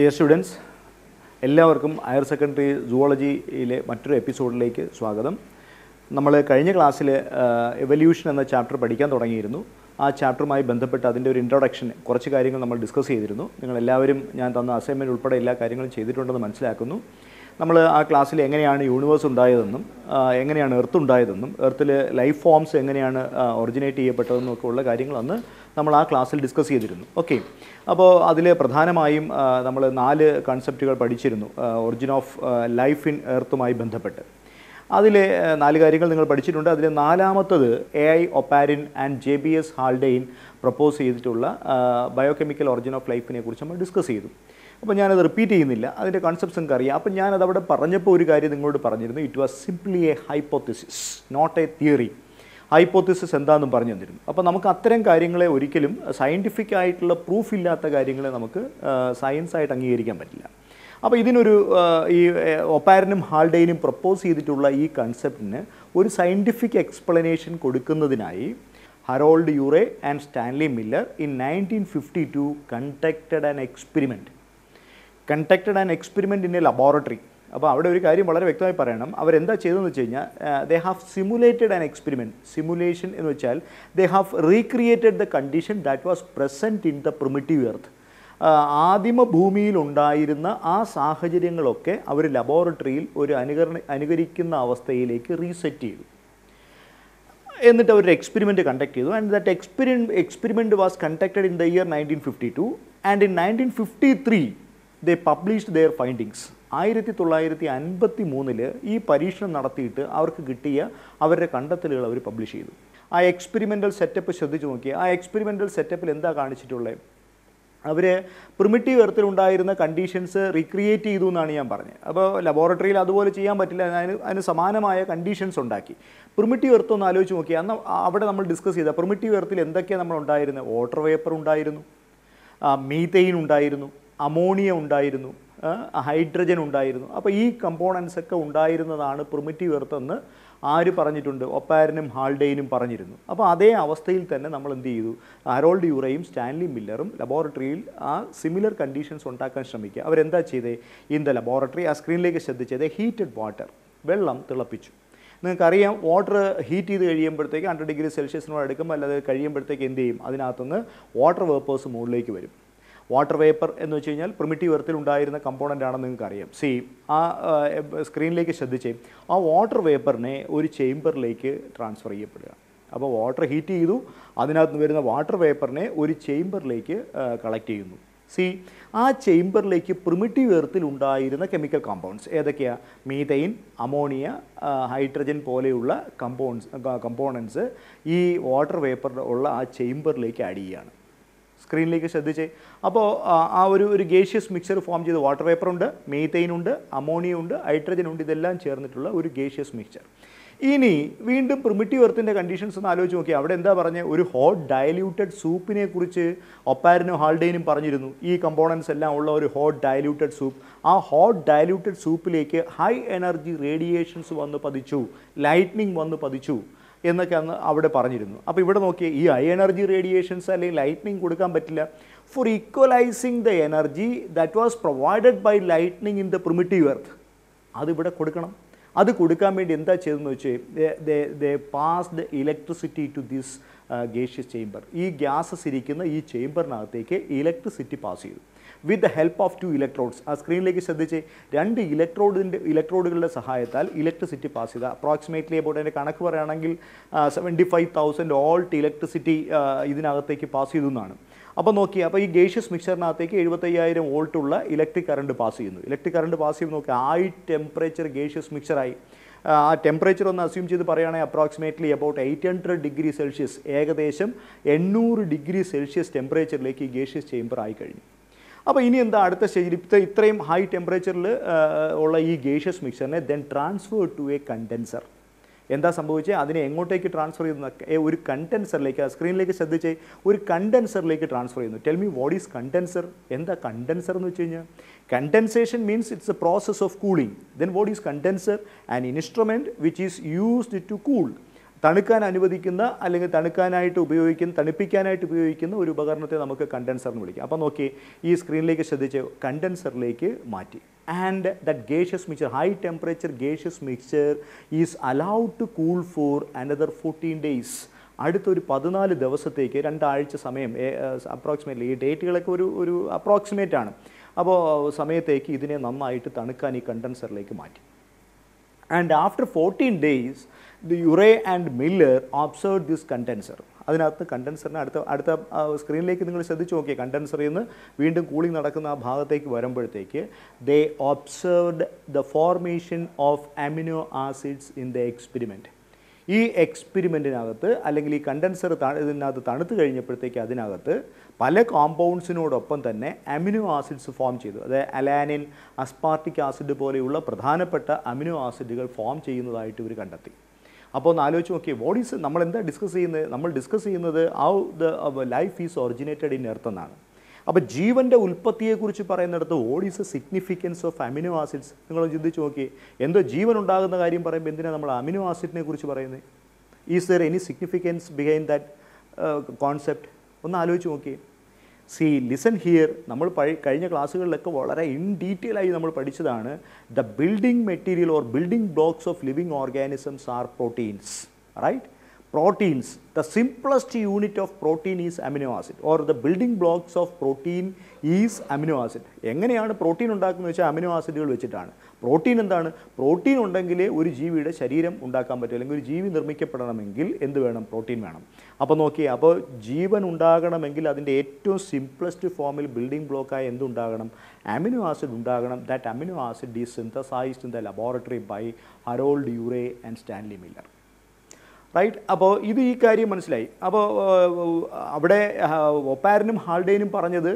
Dear students എല്ലാവർക്കും higher secondary സുവോളജിയിലെ മറ്റൊരു എപ്പിസോഡിലേക്ക് സ്വാഗതം നമ്മൾ കഴിഞ്ഞ ക്ലാസ്സിൽ എവല്യൂഷൻ എന്ന ചാപ്റ്റർ പഠിക്കാൻ തുടങ്ങിയിരുന്നു ആ ചാപ്റ്ററുമായി ബന്ധപ്പെട്ട് അതിൻ്റെ ഒരു ഇൻട്രൊഡക്ഷൻ കുറച്ച് കാര്യങ്ങൾ നമ്മൾ ഡിസ്കസ് ചെയ്തിരുന്നു നിങ്ങളെല്ലാവരും ഞാൻ തന്ന അസൈൻമെൻറ്റ് ഉൾപ്പെടെ എല്ലാ കാര്യങ്ങളും ചെയ്തിട്ടുണ്ടെന്ന് മനസ്സിലാക്കുന്നു നമ്മൾ ആ ക്ലാസ്സിൽ എങ്ങനെയാണ് യൂണിവേഴ്സ് ഉണ്ടായതെന്നും എങ്ങനെയാണ് എർത്ത് ഉണ്ടായതെന്നും എർത്തിൽ ലൈഫ് ഫോംസ് എങ്ങനെയാണ് ഒറിജിനേറ്റ് ചെയ്യപ്പെട്ടതെന്നും ഒക്കെ ഉള്ള കാര്യങ്ങൾ അന്ന് നമ്മൾ ആ ക്ലാസ്സിൽ ഡിസ്കസ് ചെയ്തിരുന്നു ഓക്കെ അപ്പോൾ അതിൽ പ്രധാനമായും നമ്മൾ നാല് കൺസെപ്റ്റുകൾ പഠിച്ചിരുന്നു ഒറിജിൻ ഓഫ് ലൈഫ് ഇൻ എർത്തുമായി ബന്ധപ്പെട്ട് അതിലെ നാല് കാര്യങ്ങൾ നിങ്ങൾ പഠിച്ചിട്ടുണ്ട് അതിൽ നാലാമത്തത് A I Oparin and J B S Haldane propose ചെയ്തിട്ടുള്ള ബയോകെമിക്കൽ ഒറിജിൻ ഓഫ് ലൈഫിനെ കുറിച്ച് നമ്മൾ ഡിസ്കസ് ചെയ്തു അപ്പോൾ ഞാനത് റിപ്പീറ്റ് ചെയ്യുന്നില്ല അതിൻ്റെ കോൺസെപ്റ്റ്സ് എനിക്ക് അറിയാം അപ്പോൾ ഞാനത് അവിടെ പറഞ്ഞപ്പോൾ ഒരു കാര്യം നിങ്ങളോട് പറഞ്ഞിരുന്നു it was simply a hypothesis not a theory hypothesis എന്താണെന്നും പറഞ്ഞു തന്നിരുന്നു അപ്പോൾ നമുക്ക് അത്തരം കാര്യങ്ങളെ ഒരിക്കലും സയൻറ്റിഫിക് ആയിട്ടുള്ള പ്രൂഫ് ഇല്ലാത്ത കാര്യങ്ങളെ നമുക്ക് സയൻസ് ആയിട്ട് അംഗീകരിക്കാൻ പറ്റില്ല അപ്പോൾ ഇതിനൊരു ഈ ഒപ്പാരനും ഹാൾഡേനും പ്രപ്പോസ് ചെയ്തിട്ടുള്ള ഈ കൺസെപ്റ്റിന് ഒരു സയൻറ്റിഫിക് എക്സ്പ്ലനേഷൻ കൊടുക്കുന്നതിനായി Harold Urey and Stanley Miller in nineteen fifty two conducted an experiment conducted and experiment in a laboratory അപ്പോൾ അവിടെ ഒരു കാര്യം വളരെ വ്യക്തമായി പറയണം അവരെന്താ ചെയ്തതെന്ന് വെച്ച് കഴിഞ്ഞാൽ they have simulated an experiment simulation എന്ന് വെച്ചാൽ they have recreated the condition that was present in the primitive earth ആദിമ ഭൂമിയിലുണ്ടായിരുന്ന ആ സാഹചര്യങ്ങളൊക്കെ അവർ ലബോറട്ടറിയിൽ ഒരു അനുകരണ അനുകരിക്കുന്ന അവസ്ഥയിലേക്ക് റീസെറ്റ് ചെയ്തു എന്നിട്ട് അവർ എക്സ്പെരിമെൻറ്റ് കണ്ടക്ട് ചെയ്തു and that experi experiment was conducted in the year nineteen fifty two and in nineteen fifty three they published their findings ആയിരത്തി തൊള്ളായിരത്തി അൻപത്തി മൂന്നിൽ ഈ പരീക്ഷണം നടത്തിയിട്ട് അവർക്ക് കിട്ടിയ അവരുടെ കണ്ടെത്തലുകൾ അവർ പബ്ലിഷ് ചെയ്തു ആ എക്സ്പെരിമെൻ്റൽ സെറ്റപ്പ് ശ്രദ്ധിച്ചു നോക്കി ആ എക്സ്പെരിമെൻ്റൽ സെറ്റപ്പിൽ എന്താ കാണിച്ചിട്ടുള്ളത് അവർ പ്രിമിറ്റീവ് എർത്തിലുണ്ടായിരുന്ന കണ്ടീഷൻസ് റീക്രിയേറ്റ് ചെയ്തു എന്നാണ് ഞാൻ പറഞ്ഞത് അപ്പോൾ ലബോറട്ടറിയിൽ അതുപോലെ ചെയ്യാൻ പറ്റില്ല അതിന് അതിന് സമാനമായ കണ്ടീഷൻസ് ഉണ്ടാക്കി പ്രിമിറ്റീവ് എർത്ത് ഒന്ന് ആലോചിച്ച് നോക്കി അന്ന് അവിടെ നമ്മൾ ഡിസ്കസ് ചെയ്ത പ്രിമിറ്റീവ് എർത്തിൽ എന്തൊക്കെയാണ് നമ്മൾ ഉണ്ടായിരുന്നത് വാട്ടർ വേപ്പർ ഉണ്ടായിരുന്നു മീതെയിൻ ഉണ്ടായിരുന്നു അമോണിയ ഉണ്ടായിരുന്നു ഹൈഡ്രജൻ ഉണ്ടായിരുന്നു അപ്പോൾ ഈ കമ്പോണൻസ് ഒക്കെ ഉണ്ടായിരുന്നതാണ് പ്രിമിറ്റീവ് എർത്ത് എന്ന് ആര് പറഞ്ഞിട്ടുണ്ട് ഒപ്പാരനും ഹാൾഡെയിനും പറഞ്ഞിരുന്നു അപ്പോൾ അതേ അവസ്ഥയിൽ തന്നെ നമ്മൾ എന്ത് ചെയ്തു ഹരോൾഡ് യൂറയും സ്റ്റാൻലി മില്ലറും ലബോറട്ടറിയിൽ ആ സിമിലർ കണ്ടീഷൻസ് ഉണ്ടാക്കാൻ ശ്രമിക്കുക അവരെന്താ ചെയ്തേ ഇൻ ദ ലബോറട്ടറി ആ സ്ക്രീനിലേക്ക് ശ്രദ്ധിച്ചത് ഹീറ്റഡ് വാട്ടർ വെള്ളം തിളപ്പിച്ചു നിങ്ങൾക്കറിയാം വാട്ടർ ഹീറ്റ് ചെയ്ത് കഴിയുമ്പോഴത്തേക്ക് ഹൺഡ്രഡ് ഡിഗ്രി സെൽഷ്യസിനോട് അടുക്കുമ്പോൾ അല്ലാതെ കഴിയുമ്പോഴത്തേക്ക് എന്ത് ചെയ്യും അതിനകത്തുനിന്ന് വാട്ടർ വേപ്പേഴ്സ് മുകളിലേക്ക് വരും വാട്ടർ വേപ്പർ എന്ന് വെച്ച് കഴിഞ്ഞാൽ പ്രിമിറ്റീവ് എർത്തിൽ ഉണ്ടായിരുന്ന കമ്പോണൻ്റ് ആണെന്ന് നിങ്ങൾക്ക് അറിയാം സി ആ സ്ക്രീനിലേക്ക് ശ്രദ്ധിച്ചേ ആ വാട്ടർ വേപ്പറിനെ ഒരു ചേംബറിലേക്ക് ട്രാൻസ്ഫർ ചെയ്യപ്പെടുക അപ്പോൾ വാട്ടർ ഹീറ്റ് ചെയ്തു അതിനകത്ത് വരുന്ന വാട്ടർ വേപ്പറിനെ ഒരു ചേംബറിലേക്ക് കളക്ട് ചെയ്യുന്നു സി ആ ചേംബറിലേക്ക് പ്രിമിറ്റീവ് എർത്തിൽ ഉണ്ടായിരുന്ന കെമിക്കൽ കമ്പൗണ്ട്സ് ഏതൊക്കെയാണ് മീതൈൻ അമോണിയ ഹൈഡ്രജൻ പോലെയുള്ള കമ്പൗണ്ട്സ് കമ്പോണൻസ് ഈ വാട്ടർ വേപ്പർ ഉള്ള ആ ചേംബറിലേക്ക് ആഡ് ചെയ്യുകയാണ് സ്ക്രീനിലേക്ക് ശ്രദ്ധിച്ചേ അപ്പോൾ ആ ഒരു ഒരു ഗേഷ്യസ് മിക്സർ ഫോം ചെയ്ത് വാട്ടർ പേപ്പറുണ്ട് അമോണിയ ഉണ്ട് ഹൈഡ്രജൻ ഉണ്ട് ഇതെല്ലാം ചേർന്നിട്ടുള്ള ഒരു ഗേഷ്യസ് മിക്സർ ഇനി വീണ്ടും പ്രിമിറ്റീവ് എർത്തിൻ്റെ കണ്ടീഷൻസ് ഒന്ന് ആലോചിച്ച് നോക്കി അവിടെ എന്താ പറഞ്ഞത് ഒരു ഹോട്ട് ഡയല്യൂട്ടഡ് സൂപ്പിനെ കുറിച്ച് ഒപ്പാരനും ഹാൾഡേനും പറഞ്ഞിരുന്നു ഈ കമ്പോണൻസ് എല്ലാം ഉള്ള ഒരു ഹോട്ട് ഡയല്യൂട്ടഡ് സൂപ്പ് ആ ഹോട്ട് ഡയല്യൂട്ടഡ് സൂപ്പിലേക്ക് ഹൈ എനർജി റേഡിയേഷൻസ് വന്ന് പതിച്ചു ലൈറ്റ്നിങ് വന്ന് പതിച്ചു എന്നൊക്കെ അന്ന് അവിടെ പറഞ്ഞിരുന്നു അപ്പോൾ ഇവിടെ നോക്കിയാൽ ഈ ഹൈ എനർജി റേഡിയേഷൻസ് അല്ലെങ്കിൽ ലൈറ്റ്നിങ് കൊടുക്കാൻ പറ്റില്ല for equalising the energy that was provided by lightning in the primitive earth അതിവിടെ കൊടുക്കണം അത് കൊടുക്കാൻ വേണ്ടി എന്താ ചെയ്തതെന്ന് വെച്ചാൽ they passed electricity to this gaseous chamber ഈ ഗ്യാസസ് ഇരിക്കുന്ന ഈ ചേംബറിനകത്തേക്ക് ഇലക്ട്രിസിറ്റി പാസ് ചെയ്തു with the help of two electrodes ആ സ്ക്രീനിലേക്ക് ശ്രദ്ധിച്ച് രണ്ട് ഇലക്ട്രോഡിൻ്റെ ഇലക്ട്രോഡുകളുടെ സഹായത്താൽ ഇലക്ട്രിസിറ്റി പാസ് ചെയ്ത അപ്രോക്സിമേറ്റ്ലി അബൌട്ട് എൻ്റെ കണക്ക് പറയുകയാണെങ്കിൽ seventy five thousand volt electricity ഇതിനകത്തേക്ക് പാസ് ചെയ്തു എന്നാണ് അപ്പോൾ നോക്കി അപ്പോൾ ഈ ഗേഷ്യസ് മിക്സറിനകത്തേക്ക് എഴുപത്തയ്യായിരം വോൾട്ടുള്ള ഇലക്ട്രിക് കറണ്ട് പാസ് ചെയ്യുന്നു ഇലക്ട്രിക് കറണ്ട് പാസ് ചെയ്യുമ്പോൾ നോക്കി ആയി ടെമ്പറേച്ചർ ഗേഷ്യസ് മിക്സറായി ആ ടെമ്പറേച്ചർ ഒന്ന് അസ്യൂം ചെയ്ത് പറയുകയാണെങ്കിൽ approximately about eight hundred degree Celsius ഏകദേശം എണ്ണൂറ് ഡിഗ്രി സെൽഷ്യസ് ടെമ്പറേച്ചറിലേക്ക് ഈ ഗേഷ്യസ് ചേംബർ ആയി കഴിഞ്ഞു അപ്പോൾ ഇനി എന്താ അടുത്ത സ്റ്റേജിൽ ഇപ്പം ഇത്രയും ഹൈ ടെമ്പറേച്ചറിൽ ഉള്ള ഈ ഗേഷ്യസ് മിക്സറിനെ then transfer to a condenser എന്താ സംഭവിച്ചാൽ അതിനെ എങ്ങോട്ടേക്ക് ട്രാൻസ്ഫർ ചെയ്യുന്ന ഒരു കണ്ടൻസറിലേക്ക് സ്ക്രീനിലേക്ക് ശ്രദ്ധിച്ച് ഒരു കണ്ടൻസറിലേക്ക് ട്രാൻസ്ഫർ ചെയ്യുന്നു tell me what is condenser എന്താ കണ്ടൻസർ എന്ന് വെച്ച് കഴിഞ്ഞാൽ condensation means it's a process of cooling then what is condenser and instrument which is used to cool തണുക്കാൻ അനുവദിക്കുന്ന അല്ലെങ്കിൽ തണുക്കാനായിട്ട് ഉപയോഗിക്കുന്ന തണുപ്പിക്കാനായിട്ട് ഉപയോഗിക്കുന്ന ഒരു ഉപകരണത്തെ നമുക്ക് കണ്ടൻസർ എന്ന് വിളിക്കാം അപ്പോൾ നോക്കി ഈ സ്ക്രീനിലേക്ക് ശ്രദ്ധിച്ച് കണ്ടൻസറിലേക്ക് മാറ്റി and that gaseous mixture high temperature gaseous mixture is allowed to cool for another fourteen days അടുത്തൊരു പതിനാല് ദിവസത്തേക്ക് രണ്ടാഴ്ച സമയം അപ്രോക്സിമേറ്റ്ലി ഈ ഡേറ്റുകളൊക്കെ ഒരു ഒരു അപ്രോക്സിമേറ്റ് ആണ് അപ്പോൾ സമയത്തേക്ക് ഇതിനെ നന്നായിട്ട് തണുക്കാൻ ഈ കണ്ടൻസറിലേക്ക് മാറ്റി and after fourteen days the Urey and Miller observe this condenser അതിനകത്ത് കണ്ടൻസറിന് അടുത്ത അടുത്ത സ്ക്രീനിലേക്ക് നിങ്ങൾ ശ്രദ്ധിച്ച് നോക്കിയ കണ്ടൻസറിൽ നിന്ന് വീണ്ടും കൂളിംഗ് നടക്കുന്ന ആ ഭാഗത്തേക്ക് വരുമ്പോഴത്തേക്ക് they observed the formation of amino acids in the experiment ഈ എക്സ്പെരിമെൻറ്റിനകത്ത് അല്ലെങ്കിൽ ഈ കണ്ടൻസർ ഇതിനകത്ത് തണുത്ത് കഴിഞ്ഞപ്പോഴത്തേക്ക് അതിനകത്ത് പല കോമ്പൗണ്ട്സിനോടൊപ്പം തന്നെ അമിനോ ആസിഡ്സ് ഫോം ചെയ്തു അതായത് അലാനിൻ അസ്പാർട്ടിക് ആസിഡ് പോലെയുള്ള പ്രധാനപ്പെട്ട അമിനോ ആസിഡുകൾ ഫോം ചെയ്യുന്നതായിട്ട് ഇവർ കണ്ടെത്തി അപ്പോൾ ഒന്ന് ആലോചിച്ച് നോക്കിയേ വാട്ട് ഈസ് നമ്മൾ എന്താ ഡിസ്കസ് ചെയ്യുന്നത് നമ്മൾ ഡിസ്കസ് ചെയ്യുന്നത് ആ the life is originated in earth എന്നാണ് അപ്പോൾ ജീവൻ്റെ ഉൽപ്പത്തിയെക്കുറിച്ച് പറയുന്നിടത്ത് what is a significance of amino acids നിങ്ങൾ ചിന്തിച്ച് നോക്കി എന്തോ ജീവൻ ഉണ്ടാകുന്ന കാര്യം പറയുമ്പോൾ എന്തിനാണ് നമ്മൾ അമിനോ ആസിഡിനെ കുറിച്ച് പറയുന്നത് is there any significance behind that concept ഒന്ന് ആലോചിച്ച് നോക്കി സി ലിസൺ ഹിയർ നമ്മൾ കഴിഞ്ഞ ക്ലാസ്സുകളിലൊക്കെ വളരെ ഇൻ ഡീറ്റെയിൽ ആയി നമ്മൾ പഠിച്ചതാണ് the building material or building blocks of living organisms are proteins right proteins, the simplest unit of protein is amino acid or the building blocks of protein is amino acid എങ്ങനെയാണ് protein ഉണ്ടാക്കുന്നത് വെച്ചാൽ amino ആസിഡുകൾ വെച്ചിട്ടാണ് protein എന്താണ് protein ഉണ്ടെങ്കിലേ ഒരു ജീവിയുടെ ശരീരം ഉണ്ടാക്കാൻ പറ്റൂ അല്ലെങ്കിൽ ഒരു ജീവി നിർമ്മിക്കപ്പെടണമെങ്കിൽ എന്ത് വേണം പ്രോട്ടീൻ വേണം അപ്പോൾ നോക്കി അപ്പോൾ ജീവൻ ഉണ്ടാകണമെങ്കിൽ അതിൻ്റെ ഏറ്റവും സിംപ്ലസ്റ്റ് ഫോമിൽ ബിൽഡിംഗ് ബ്ലോക്കായ എന്തുണ്ടാകണം അമിനോ ആസിഡ് ഉണ്ടാകണം that amino acid is synthesised in the laboratory by Harold Urey and Stanley Miller right അപ്പോൾ ഇത് ഈ കാര്യം മനസ്സിലായി അപ്പോൾ അവിടെ ഒപ്പാരനും ഹാൾഡേനും പറഞ്ഞത്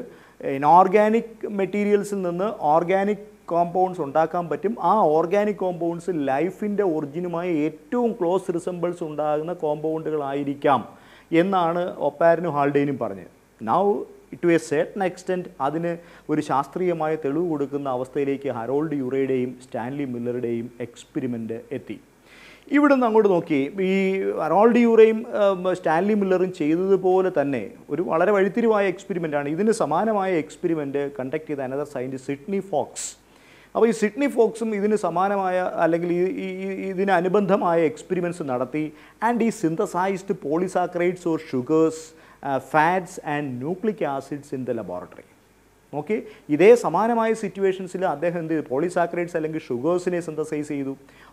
ഇനോർഗാനിക് മെറ്റീരിയൽസിൽ നിന്ന് ഓർഗാനിക് കോമ്പൗണ്ട്സ് ഉണ്ടാക്കാൻ പറ്റും ആ ഓർഗാനിക് കോമ്പൗണ്ട്സ് ലൈഫിൻ്റെ ഒറിജിനുമായി ഏറ്റവും ക്ലോസ് റിസംബിൾസ് ഉണ്ടാകുന്ന കോമ്പൗണ്ടുകളായിരിക്കാം എന്നാണ് ഒപ്പാരനും ഹാൾഡേനും പറഞ്ഞത് now to a certain extent അതിന് ഒരു ശാസ്ത്രീയമായ തെളിവ് കൊടുക്കുന്ന അവസ്ഥയിലേക്ക് ഹറോൾഡ് യുറയുടെയും സ്റ്റാൻലി മില്ലറുടെയും എക്സ്പെരിമെൻറ്റ് എത്തി ഇവിടുന്ന് അങ്ങോട്ട് നോക്കി ഈ അറോൾഡ് യൂറയും സ്റ്റാൻലി മില്ലറും ചെയ്തതുപോലെ തന്നെ ഒരു വളരെ വഴിത്തിരിവായ എക്സ്പെരിമെൻ്റാണ് ഇതിന് സമാനമായ എക്സ്പെരിമെൻറ്റ് കണ്ടക്ട് ചെയ്ത അനദർ സയൻറ്റിസ്റ്റ് സിഡ്നി ഫോക്സ് അപ്പോൾ ഈ സിഡ്നി ഫോക്സും ഇതിന് സമാനമായ അല്ലെങ്കിൽ ഈ ഇതിന് അനുബന്ധമായ എക്സ്പെരിമെൻറ്റ്സ് നടത്തി ആൻഡ് ഈ synthesised polysaccharides or sugars fats and nucleic acids in the laboratory okay ഇതേ സമാനമായ സിറ്റുവേഷൻസിൽ അദ്ദേഹം എന്ത് ചെയ്തു പോളിസാക്രൈഡ്സ് അല്ലെങ്കിൽ ഷുഗേഴ്സിനെ സിന്തസൈസ് ചെയ്തു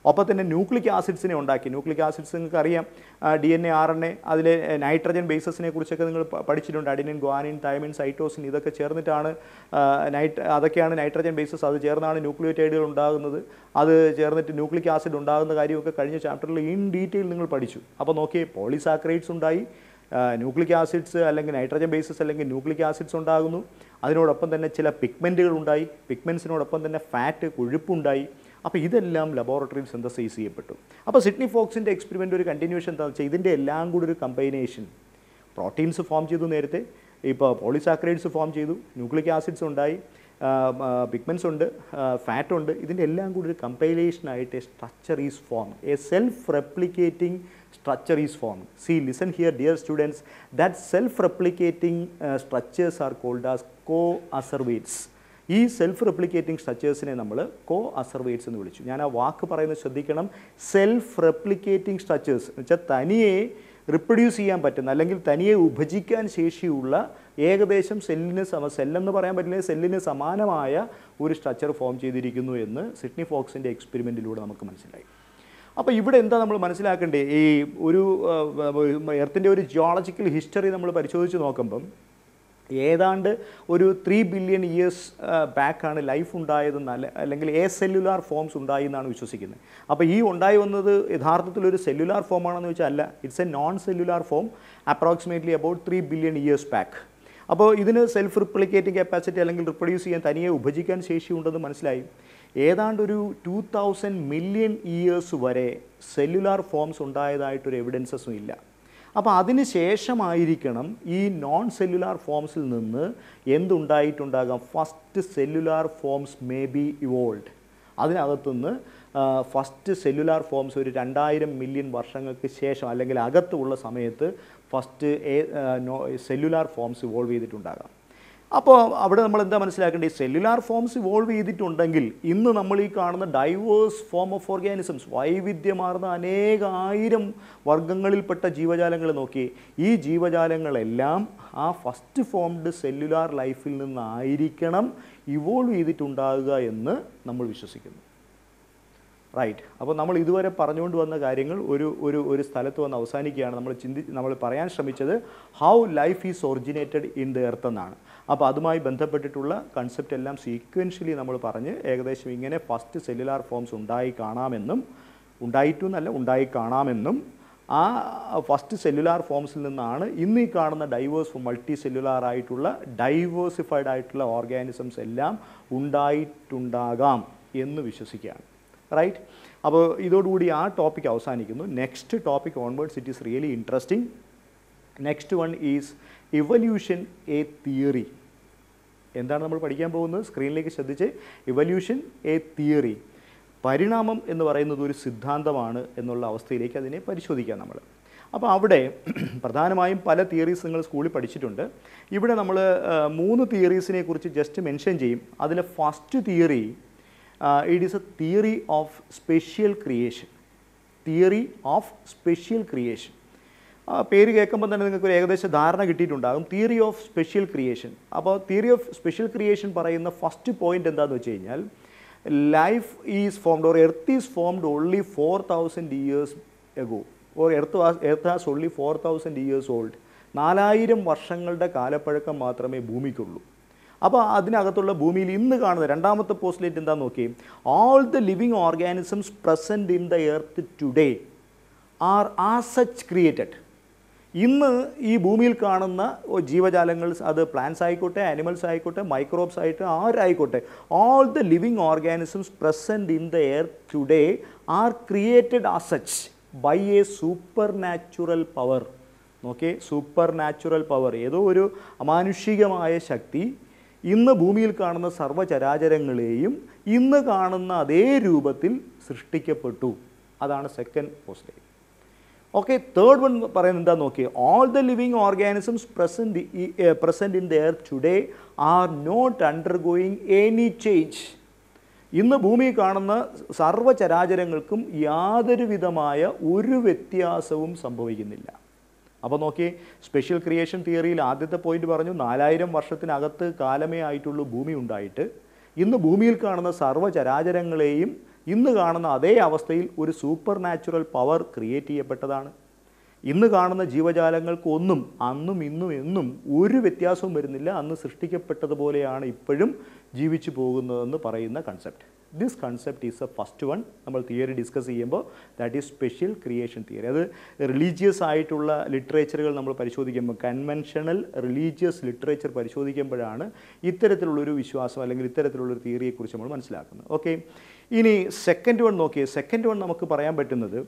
ഒപ്പം തന്നെ ന്യൂക്ലിക് ആസിഡ്സിനെ ഉണ്ടാക്കി ന്യൂക്ലിക് ആസിഡ്സ് നിങ്ങൾക്ക് അറിയാം D N A R N A അതിലെ നൈട്രജൻ ബേസസിനെ കുറിച്ചൊക്കെ നിങ്ങൾ പഠിച്ചിട്ടുണ്ട് അഡിനിൻ ഗ്വാനിൻ തൈമിൻ സൈറ്റോസിൻ ഇതൊക്കെ ചേർന്നിട്ടാണ് നൈറ്റ് അതൊക്കെയാണ് നൈട്രജൻ ബേസസ് അത് ചേർന്നാണ് ന്യൂക്ലിയോറ്റൈഡുകൾ ഉണ്ടാകുന്നത് അത് ചേർന്നിട്ട് ന്യൂക്ലിക് ആസിഡ് ഉണ്ടാകുന്ന കാര്യമൊക്കെ കഴിഞ്ഞ ചാപ്റ്ററിൽ ഇൻ ഡീറ്റെയിൽ നിങ്ങൾ പഠിച്ചു അപ്പോൾ നോക്കിയേ പോളിസാക്രൈഡ്സ് ഉണ്ടായി ന്യൂക്ലിക് ആസിഡ്സ് അല്ലെങ്കിൽ നൈട്രജൻ ബേസസ് അല്ലെങ്കിൽ ന്യൂക്ലിക് ആസിഡ്സ് ഉണ്ടാകുന്നു അതിനോടൊപ്പം തന്നെ ചില പിഗ്മെൻറ്റുകൾ ഉണ്ടായി പിഗ്മെൻസിനോടൊപ്പം തന്നെ ഫാറ്റ് കൊഴുപ്പുണ്ടായി അപ്പോൾ ഇതെല്ലാം ലബോറട്ടറിയിൽ സിന്തസൈസ് ചെയ്യപ്പെട്ടു അപ്പോൾ സിഡ്നി ഫോക്സിൻ്റെ എക്സ്പെരിമെൻ്റ് ഒരു കണ്ടിന്യൂഷൻ എന്താണെന്ന് വെച്ചാൽ ഇതിൻ്റെ എല്ലാം കൂടി ഒരു കമ്പൈനേഷൻ പ്രോട്ടീൻസ് ഫോം ചെയ്തു നേരത്തെ ഇപ്പോൾ പോളിസാക്രൈഡ്സ് ഫോം ചെയ്തു ന്യൂക്ലിക് ആസിഡ്സ് ഉണ്ടായി പിഗ്മെൻസ് ഉണ്ട് ഫാറ്റ് ഉണ്ട് ഇതിൻ്റെ എല്ലാം കൂടി ഒരു കമ്പൈലേഷനായിട്ട് a structure is form a self replicating structure is form see listen here dear students that self replicating structures are called as coacervates ഈ സെൽഫ് റെപ്ലിക്കേറ്റിംഗ് സ്ട്രക്ചേഴ്സിനെ നമ്മൾ കോ അസർവേറ്റ്സ് എന്ന് വിളിച്ചു ഞാൻ ആ വാക്ക് പറയുന്നത് ശ്രദ്ധിക്കണം സെൽഫ് റെപ്ലിക്കേറ്റിംഗ് സ്ട്രക്ചേഴ്സ് എന്ന് വെച്ചാൽ തനിയെ റിപ്രൊഡ്യൂസ് ചെയ്യാൻ പറ്റുന്ന അല്ലെങ്കിൽ തനിയെ വിഭജിക്കാൻ ശേഷിയുള്ള ഏകദേശം സെല്ലിന് സമ സെല്ലെന്ന് പറയാൻ പറ്റില്ല സെല്ലിന് സമാനമായ ഒരു സ്ട്രക്ചർ ഫോം ചെയ്തിരിക്കുന്നു എന്ന് സിഡ്നി ഫോക്സിൻ്റെ എക്സ്പെരിമെൻറ്റിലൂടെ നമുക്ക് മനസ്സിലായി അപ്പോൾ ഇവിടെ എന്താ നമ്മൾ മനസ്സിലാക്കേണ്ടത് ഈ ഒരു എർത്തിൻ്റെ ഒരു ജിയോളജിക്കൽ ഹിസ്റ്ററി നമ്മൾ പരിശോധിച്ച് നോക്കുമ്പം ഏതാണ്ട് ഒരു ത്രീ ബില്യൺ ഇയേഴ്സ് ബാക്കാണ് ലൈഫ് ഉണ്ടായതെന്ന് അല്ല അല്ലെങ്കിൽ എ സെല്ലുലാർ ഫോംസ് ഉണ്ടായി എന്നാണ് വിശ്വസിക്കുന്നത് അപ്പോൾ ഈ ഉണ്ടായി വന്നത് യഥാർത്ഥത്തിൽ ഒരു സെല്ലുലാർ ഫോം ആണെന്ന് വെച്ചാൽ അല്ല it's a non cellular form approximately about three billion years back അപ്പോൾ ഇതിന് സെൽഫ് റിപ്ലിക്കേറ്റിംഗ് കപ്പാസിറ്റി അല്ലെങ്കിൽ റിപ്രൊഡ്യൂസ് ചെയ്യാൻ തനിയെ വിഭജിക്കാൻ ശേഷിയുണ്ടെന്ന് മനസ്സിലായി ഏതാണ്ട് ഒരു ടു തൗസൻഡ് മില്യൺ ഇയേഴ്സ് വരെ സെല്ലുലാർ ഫോംസ് ഉണ്ടായതായിട്ടൊരു എവിഡൻസസും ഇല്ല അപ്പോൾ അതിന് ശേഷമായിരിക്കണം ഈ നോൺ സെല്ലുലാർ ഫോംസിൽ നിന്ന് എന്തുണ്ടായിട്ടുണ്ടാകാം first cellular forms may be evolved അതിനകത്തുനിന്ന് ഫസ്റ്റ് സെല്ലുലാർ ഫോംസ് ഒരു രണ്ടായിരം മില്യൺ വർഷങ്ങൾക്ക് ശേഷം അല്ലെങ്കിൽ അകത്തുള്ള സമയത്ത് ഫസ്റ്റ് സെല്ലുലാർ ഫോംസ് ഇവോൾവ് ചെയ്തിട്ടുണ്ടാകാം അപ്പോൾ അവിടെ നമ്മൾ എന്താ മനസ്സിലാക്കേണ്ടത് ഈ സെല്ലുലാർ ഫോംസ് ഇവോൾവ് ചെയ്തിട്ടുണ്ടെങ്കിൽ ഇന്ന് നമ്മൾ ഈ കാണുന്ന ഡൈവേഴ്സ് ഫോം ഓഫ് ഓർഗാനിസംസ് വൈവിധ്യമാർന്ന അനേകായിരം വർഗങ്ങളിൽപ്പെട്ട ജീവജാലങ്ങൾ നോക്കി ഈ ജീവജാലങ്ങളെല്ലാം ആ ഫസ്റ്റ് ഫോംഡ് സെല്ലുലാർ ലൈഫിൽ നിന്നായിരിക്കണം ഇവോൾവ് ചെയ്തിട്ടുണ്ടാകുക എന്ന് നമ്മൾ വിശ്വസിക്കുന്നു റൈറ്റ് അപ്പോൾ നമ്മൾ ഇതുവരെ പറഞ്ഞുകൊണ്ട് വന്ന കാര്യങ്ങൾ ഒരു ഒരു ഒരു സ്ഥലത്ത് വന്ന് അവസാനിക്കുകയാണ് നമ്മൾ ചിന്തി നമ്മൾ പറയാൻ ശ്രമിച്ചത് how life is originated in the earth എന്നാണ് അപ്പോൾ അതുമായി ബന്ധപ്പെട്ടിട്ടുള്ള കൺസെപ്റ്റ് എല്ലാം സീക്വൻഷ്യലി നമ്മൾ പറഞ്ഞ് ഏകദേശം ഇങ്ങനെ ഫസ്റ്റ് സെല്ലുലാർ ഫോംസ് ഉണ്ടായി കാണാമെന്നും ഉണ്ടായിട്ടു എന്നല്ല ഉണ്ടായി കാണാമെന്നും ആ ഫസ്റ്റ് സെല്ലുലാർ ഫോംസിൽ നിന്നാണ് ഇന്ന് ഈ കാണുന്ന ഡൈവേഴ്സ് മൾട്ടി സെല്ലുലാർ ആയിട്ടുള്ള ഡൈവേഴ്സിഫൈഡ് ആയിട്ടുള്ള ഓർഗാനിസംസ് എല്ലാം ഉണ്ടായിട്ടുണ്ടാകാം എന്ന് വിശ്വസിക്കുകയാണ് റൈറ്റ് അപ്പോൾ ഇതോടുകൂടി ആ ടോപ്പിക് അവസാനിക്കുന്നു next topic onwards it is really interesting next one is evolution a theory എന്താണ് നമ്മൾ പഠിക്കാൻ പോകുന്നത് സ്ക്രീനിലേക്ക് ശ്രദ്ധിച്ച് ഇവല്യൂഷൻ എ തിയറി പരിണാമം എന്ന് പറയുന്നത് ഒരു സിദ്ധാന്തമാണ് എന്നുള്ള അവസ്ഥയിലേക്ക് അതിനെ പരിശോധിക്കാം നമ്മൾ അപ്പോൾ അവിടെ പ്രധാനമായും പല തിയറീസ് നിങ്ങൾ സ്കൂളിൽ പഠിച്ചിട്ടുണ്ട് ഇവിടെ നമ്മൾ മൂന്ന് തിയറീസിനെ കുറിച്ച് ജസ്റ്റ് മെൻഷൻ ചെയ്യും അതിലെ first theory it is a theory of special creation theory of special creation പേര് കേൾക്കുമ്പോൾ തന്നെ നിങ്ങൾക്ക് ഒരു ഏകദേശ ധാരണ കിട്ടിയിട്ടുണ്ടാകും തിയറി ഓഫ് സ്പെഷ്യൽ ക്രിയേഷൻ അപ്പോൾ തിയറി ഓഫ് സ്പെഷ്യൽ ക്രിയേഷൻ പറയുന്ന ഫസ്റ്റ് പോയിന്റ് എന്താണെന്ന് വെച്ച് കഴിഞ്ഞാൽ life is formed or earth is formed only four thousand years ago or earth earth has only four thousand years old നാലായിരം വർഷങ്ങളുടെ കാലപ്പഴക്കം മാത്രമേ ഭൂമിക്കുള്ളൂ അപ്പോൾ അതിനകത്തുള്ള ഭൂമിയിൽ ഇന്ന് കാണുന്ന രണ്ടാമത്തെ പോസ്റ്റ്ലേറ്റ് എന്താ നോക്കി all the living organisms present in the earth today are a such created ഇന്ന് ഈ ഭൂമിയിൽ കാണുന്ന ജീവജാലങ്ങൾ അത് പ്ലാന്റ്സ് ആയിക്കോട്ടെ ആനിമൽസ് ആയിക്കോട്ടെ മൈക്രോബ്സ് ആയിട്ട് ആരായിക്കോട്ടെ all the living organisms present in the air today are created a such by a super natural power നോക്കിയേ സൂപ്പർ നാച്ചുറൽ പവർ ഏതോ ഒരു അമാനുഷികമായ ശക്തി ഇന്ന് ഭൂമിയിൽ കാണുന്ന സർവചരാചരങ്ങളെയും ഇന്ന് കാണുന്ന അതേ രൂപത്തിൽ സൃഷ്ടിക്കപ്പെട്ടു അതാണ് second postulate okay third one പറയുന്നത് എന്താ നോക്കിയേ all the living organisms present present in the earth today are not undergoing any change ഇന്ന് ഭൂമി കാണുന്ന സർവചരാചരങ്ങൾക്കും യാതൊരു വിധമായ ഒരു വ്യത്യാസവും സംഭവിക്കുന്നില്ല അപ്പോൾ നോക്കി സ്പെഷ്യൽ ക്രിയേഷൻ തിയറിയിൽ ആദ്യത്തെ പോയിന്റ് പറഞ്ഞു നാലായിരം വർഷത്തിനകത്ത് കാലമേ ആയിട്ടുള്ളൂ ഭൂമി ഉണ്ടായിട്ട് ഇന്ന് ഭൂമിയിൽ കാണുന്ന സർവ്വചരാചരങ്ങളെയും ഇന്ന് കാണുന്ന അതേ അവസ്ഥയിൽ ഒരു സൂപ്പർ നാച്ചുറൽ പവർ ക്രിയേറ്റ് ചെയ്യപ്പെട്ടതാണ് ഇന്ന് കാണുന്ന ജീവജാലങ്ങൾക്കൊന്നും അന്നും ഇന്നും എന്നും ഒരു വ്യത്യാസവും വരുന്നില്ല അന്ന് സൃഷ്ടിക്കപ്പെട്ടതുപോലെയാണ് ഇപ്പോഴും ജീവിച്ചു പോകുന്നതെന്ന് പറയുന്ന concept this concept is a first one നമ്മൾ തിയറി ഡിസ്കസ് ചെയ്യുമ്പോൾ that is special creation theory അത് റിലീജിയസ് ആയിട്ടുള്ള ലിറ്ററേച്ചറുകൾ നമ്മൾ പരിശോധിക്കുമ്പോൾ കൺവെൻഷണൽ റിലീജിയസ് ലിറ്ററേച്ചർ പരിശോധിക്കുമ്പോഴാണ് ഇത്തരത്തിലുള്ളൊരു വിശ്വാസം അല്ലെങ്കിൽ ഇത്തരത്തിലുള്ളൊരു തിയറിയെക്കുറിച്ച് നമ്മൾ മനസ്സിലാക്കുന്നത് ഓക്കെ ഇനി സെക്കൻഡ് വൺ നോക്കിയേ സെക്കൻഡ് വൺ നമുക്ക് പറയാൻ പറ്റുന്നത്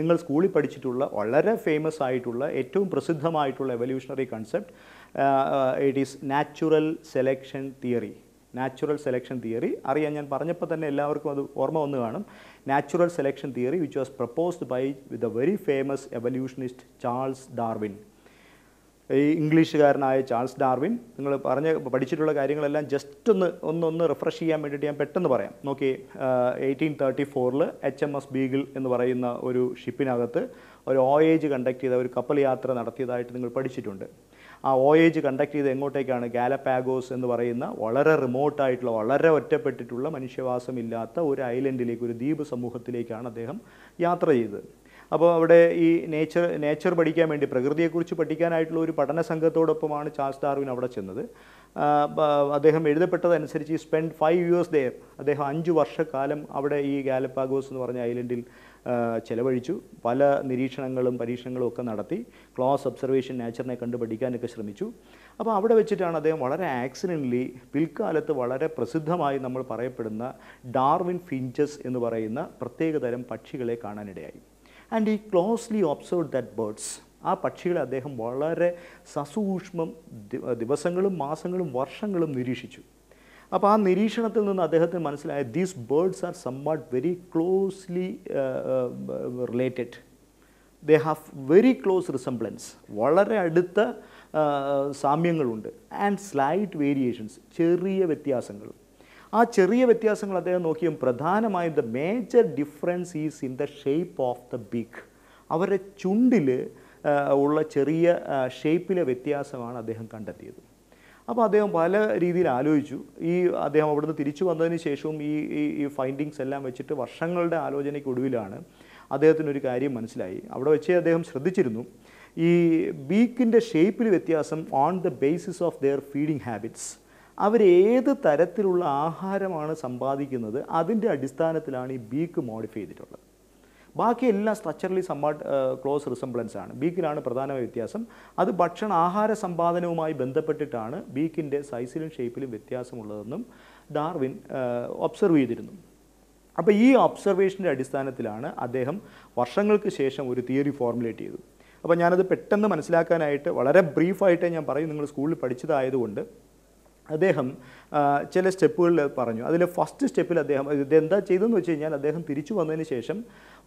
നിങ്ങൾ സ്കൂളിൽ പഠിച്ചിട്ടുള്ള വളരെ ഫേമസ് ആയിട്ടുള്ള ഏറ്റവും പ്രസിദ്ധമായിട്ടുള്ള evolutionary concept it is natural selection theory natural selection theory അറിയാൻ ഞാൻ പറഞ്ഞപ്പോൾ തന്നെ എല്ലാവർക്കും അത് ഓർമ്മ വന്നു കാണും natural selection theory which was proposed by with a very famous evolutionist Charles Darwin ഈ ഇംഗ്ലീഷുകാരനായ ചാൾസ് ഡാർവിൻ നിങ്ങൾ പറഞ്ഞ പഠിച്ചിട്ടുള്ള കാര്യങ്ങളെല്ലാം ജസ്റ്റ് ഒന്ന് ഒന്ന് റിഫ്രഷ് ചെയ്യാൻ വേണ്ടിയിട്ട് ഞാൻ പെട്ടെന്ന് പറയാം നോക്കി എയ്റ്റീൻ തേർട്ടി ഫോറിൽ എച്ച് എം എസ് ബീഗിൾ എന്ന് പറയുന്ന ഒരു ഷിപ്പിനകത്ത് ഒരു ഓയേജ് കണ്ടക്ട് ചെയ്ത ഒരു കപ്പൽ യാത്ര നടത്തിയതായിട്ട് നിങ്ങൾ പഠിച്ചിട്ടുണ്ട് ആ വോയേജ് കണ്ടക്ട് ചെയ്ത് എങ്ങോട്ടേക്കാണ് ഗാലപ്പാഗോസ് എന്ന് പറയുന്ന വളരെ റിമോട്ടായിട്ടുള്ള വളരെ ഒറ്റപ്പെട്ടിട്ടുള്ള മനുഷ്യവാസമില്ലാത്ത ഒരു ഐലൻഡിലേക്ക് ഒരു ദ്വീപ് സമൂഹത്തിലേക്കാണ് അദ്ദേഹം യാത്ര ചെയ്തത് അപ്പോൾ അവിടെ ഈ നേച്ചർ നേച്ചർ പഠിക്കാൻ വേണ്ടി പ്രകൃതിയെക്കുറിച്ച് പഠിക്കാനായിട്ടുള്ള ഒരു പഠന സംഘത്തോടൊപ്പമാണ് ചാൾസ് ഡാർവിൻ അവിടെ ചെന്നത് അദ്ദേഹം എഴുതപ്പെട്ടതനുസരിച്ച് ഈ സ്പെൻഡ് ഫൈവ് ഇയേഴ്സ് ദയർ അദ്ദേഹം അഞ്ച് വർഷക്കാലം അവിടെ ഈ ഗാലപ്പാഗോസ് എന്ന് പറഞ്ഞ ഐലൻഡിൽ ചെലവഴിച്ചു പല നിരീക്ഷണങ്ങളും പരീക്ഷണങ്ങളും ഒക്കെ നടത്തി ക്ലോസ് ഒബ്സർവേഷൻ നേച്ചറിനെ കണ്ട് ശ്രമിച്ചു അപ്പോൾ അവിടെ വെച്ചിട്ടാണ് അദ്ദേഹം വളരെ ആക്സിഡൻ്റലി പിൽക്കാലത്ത് വളരെ പ്രസിദ്ധമായി നമ്മൾ പറയപ്പെടുന്ന ഡാർവിൻ ഫിഞ്ചസ് എന്ന് പറയുന്ന പ്രത്യേകതരം പക്ഷികളെ കാണാനിടയായി ആൻഡ് ഈ ക്ലോസ്ലി ഒബ്സർവ് ദാറ്റ് ബേർഡ്സ് ആ പക്ഷികളെ അദ്ദേഹം വളരെ സസൂക്ഷ്മം ദിവസങ്ങളും മാസങ്ങളും വർഷങ്ങളും നിരീക്ഷിച്ചു അപ്പോൾ ആ നിരീക്ഷണത്തിൽ നിന്ന് അദ്ദേഹത്തിന് മനസ്സിലായ these birds are somewhat very closely related they have very close resemblance വളരെ അടുത്ത സാമ്യങ്ങളുണ്ട് ആൻഡ് സ്ലൈറ്റ് വേരിയേഷൻസ് ചെറിയ വ്യത്യാസങ്ങൾ ആ ചെറിയ വ്യത്യാസങ്ങൾ അദ്ദേഹം നോക്കിയും പ്രധാനമായും the major difference is in the shape of the beak അവരുടെ ചുണ്ടിൽ ഉള്ള ചെറിയ ഷേപ്പിലെ വ്യത്യാസമാണ് അദ്ദേഹം കണ്ടെത്തിയത് അപ്പോൾ അദ്ദേഹം പല രീതിയിൽ ആലോചിച്ചു ഈ അദ്ദേഹം അവിടുന്ന് തിരിച്ചു വന്നതിന് ശേഷവും ഈ ഈ ഫൈൻഡിങ്സ് എല്ലാം വെച്ചിട്ട് വർഷങ്ങളുടെ ആലോചനയ്ക്കൊടുവിലാണ് അദ്ദേഹത്തിനൊരു കാര്യം മനസ്സിലായി അവിടെ വെച്ച് അദ്ദേഹം ശ്രദ്ധിച്ചിരുന്നു ഈ ബീക്കിൻ്റെ ഷേപ്പിൽ വ്യത്യാസം on the basis of their feeding habits അവരേത് തരത്തിലുള്ള ആഹാരമാണ് സമ്പാദിക്കുന്നത് അതിൻ്റെ അടിസ്ഥാനത്തിലാണ് ഈ ബീക്ക് മോഡിഫൈ ചെയ്തിട്ടുള്ളത് ബാക്കി എല്ലാം സ്ട്രക്ചറലി സമ്മാട്ട് ക്ലോസ് റിസംബ്ലൻസ് ആണ് ബീക്കിലാണ് പ്രധാന വ്യത്യാസം അത് ഭക്ഷണ ആഹാര സമ്പാദനവുമായി ബന്ധപ്പെട്ടിട്ടാണ് ബീക്കിൻ്റെ സൈസിലും ഷേപ്പിലും വ്യത്യാസമുള്ളതെന്നും ഡാർവിൻ ഒബ്സർവ് ചെയ്തിരുന്നു അപ്പോൾ ഈ ഒബ്സർവേഷൻ്റെ അടിസ്ഥാനത്തിലാണ് അദ്ദേഹം വർഷങ്ങൾക്ക് ശേഷം ഒരു തിയറി ഫോർമുലേറ്റ് ചെയ്തു അപ്പോൾ ഞാനത് പെട്ടെന്ന് മനസ്സിലാക്കാനായിട്ട് വളരെ ബ്രീഫായിട്ട് ഞാൻ പറയും നിങ്ങൾ സ്കൂളിൽ പഠിച്ചതായതുകൊണ്ട് അദ്ദേഹം ചില സ്റ്റെപ്പുകളിൽ പറഞ്ഞു അതിലെ ഫസ്റ്റ് സ്റ്റെപ്പിൽ അദ്ദേഹം ഇതെന്താ ചെയ്തെന്ന് വെച്ച് കഴിഞ്ഞാൽ അദ്ദേഹം തിരിച്ചു വന്നതിന് ശേഷം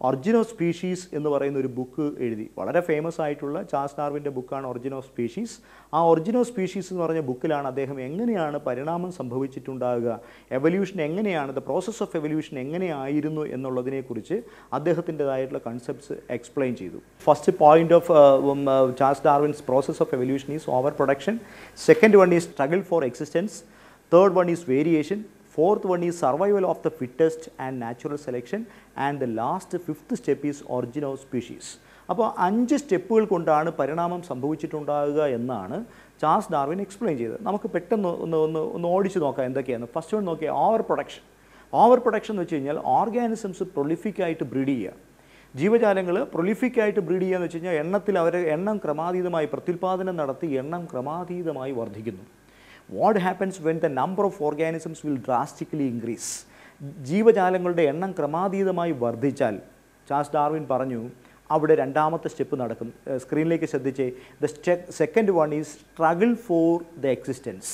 ഒറിജിൻ ഓഫ് സ്പീഷീസ് എന്ന് പറയുന്ന ഒരു ബുക്ക് എഴുതി വളരെ ഫേമസ് ആയിട്ടുള്ള ചാൾസ് ഡാർവിൻ്റെ ബുക്കാണ് ഒറിജിൻ ഓഫ് സ്പീഷീസ് ആ ഒറിജിൻ ഓഫ് സ്പീഷീസ് എന്ന് പറഞ്ഞ ബുക്കിലാണ് അദ്ദേഹം എങ്ങനെയാണ് പരിണാമം സംഭവിച്ചിട്ടുണ്ടാകുക എവല്യൂഷൻ എങ്ങനെയാണ് ദ പ്രോസസ്സ് ഓഫ് എവല്യൂഷൻ എങ്ങനെയായിരുന്നു എന്നുള്ളതിനെക്കുറിച്ച് അദ്ദേഹത്തിൻ്റെതായിട്ടുള്ള കൺസെപ്റ്റ്സ് എക്സ്പ്ലെയിൻ ചെയ്തു first point of Charles Darwin's process of evolution is over production second one is struggle for existence third one is variation fourth one is survival of the fittest and natural selection and the last fifth step is origin of species. അപ്പോൾ അഞ്ച് സ്റ്റെപ്പുകൾ കൊണ്ടാണ് പരിണാമം സംഭവിച്ചിട്ടുണ്ടാകുക എന്നാണ് Charles Darwin explain ചെയ്തത് നമുക്ക് പെട്ടെന്ന് ഒന്ന് ഒന്ന് ഒന്ന് ഓടിച്ചു നോക്കാം എന്തൊക്കെയാണ് ഫസ്റ്റ് വൺ നോക്കിയാൽ ഓവർ പ്രൊഡക്ഷൻ ഓവർ പ്രൊഡക്ഷൻ എന്ന് വെച്ച് കഴിഞ്ഞാൽ ഓർഗാനിസംസ് പ്രൊലിഫിക്കായിട്ട് ബ്രീഡ് ചെയ്യുക ജീവജാലങ്ങൾ പ്രൊലിഫിക്കായിട്ട് ബ്രീഡ് ചെയ്യുക എന്ന് വെച്ച് കഴിഞ്ഞാൽ എണ്ണത്തിൽ അവരെ എണ്ണം ക്രമാതീതമായി പ്രത്യുൽപാദനം നടത്തി എണ്ണം ക്രമാതീതമായി വർദ്ധിക്കുന്നു what happens when the number of organisms will drastically increase ജീവജാലങ്ങളുടെ എണ്ണം ക്രമാതീതമായി വർദ്ധിച്ചാൽ ചാസ് ഡാർവിൻ പറഞ്ഞു അവിടെ രണ്ടാമത്തെ സ്റ്റെപ്പ് നടക്കും സ്ക്രീനിലേക്ക് ശ്രദ്ധിച്ച് the second one is struggle for the existence